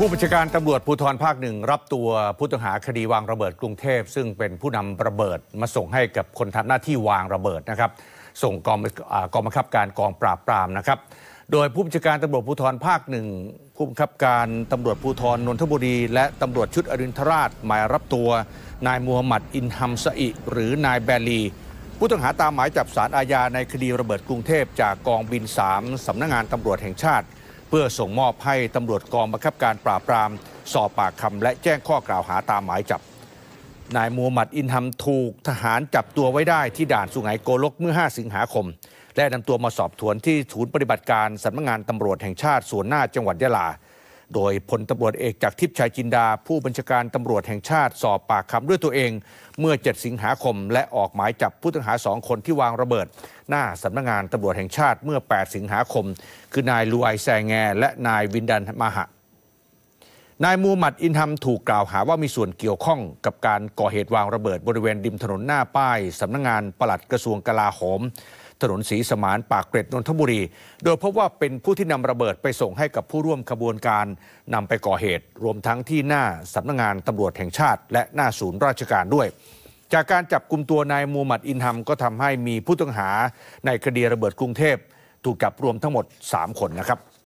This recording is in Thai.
ผู้บัญชาการตำรวจภูธรภาคหนึ่งรับตัวผู้ต้องหาคดีวางระเบิดกรุงเทพซึ่งเป็นผู้นำระเบิดมาส่งให้กับคนทำหน้าที่วางระเบิดนะครับส่งกองกองบังคับการกองปราบปรามนะครับโดยผู้บัญชาการตำรวจภูธรภาคหนึ่งผู้บังคับการตำรวจภูธรนนทบุรีและตำรวจชุดอรินทราชหมายรับตัวนายมูฮัมหมัด อินฮัมซะอิหรือนายแบลี ผู้ต้องหาตามหมายจับสารอาญาในคดีระเบิดกรุงเทพจากกองบิน3สำนักงงานตำรวจแห่งชาติเพื่อส่งมอบให้ตำรวจกองบังคับการปราบปราม สอบปากคำและแจ้งข้อกล่าวหาตามหมายจับ นายมูฮัมหมัดอินฮัมถูกทหารจับตัวไว้ได้ที่ด่านสุไหงโกลกเมื่อ 5 สิงหาคม และนำตัวมาสอบสวนที่ศูนย์ปฏิบัติการสำนักงงานตำรวจแห่งชาติส่วนหน้าจังหวัดยะลาโดยพลตำรวจเอกจากทิพย์ชายจินดาผู้บัญชาการตำรวจแห่งชาติสอบปากคำด้วยตัวเอง เมื่อ7สิงหาคม และออกหมายจับผู้ต้องหาสองคนที่วางระเบิดหน้าสำนักงงานตำรวจแห่งชาติเมื่อ 8 สิงหาคม คือนายลูไอแซงแงและนายวินดันมาหะนายมูมหมัดอินทัมถูกกล่าวหาว่ามีส่วนเกี่ยวข้องกับการก่อเหตุวางระเบิดบริเวณริมถนนหน้าป้ายสำนักงงานปลัดกระทรวงกลาโหมถนนสีสมานปากเกร็ดนนทบุรี โดยพบว่าเป็นผู้ที่นำระเบิดไปส่งให้กับผู้ร่วมขบวนการ นำไปก่อเหตุ รวมทั้งที่หน้าสำนักงงานตำรวจแห่งชาติ และหน้าศูนย์ราชการด้วย จากการจับกลุ่มตัวนายมูมัดอินฮัมก็ทำให้มีผู้ต้องหาในคดีระเบิดกรุงเทพ ถูกจับรวมทั้งหมด 3 คนนะครับ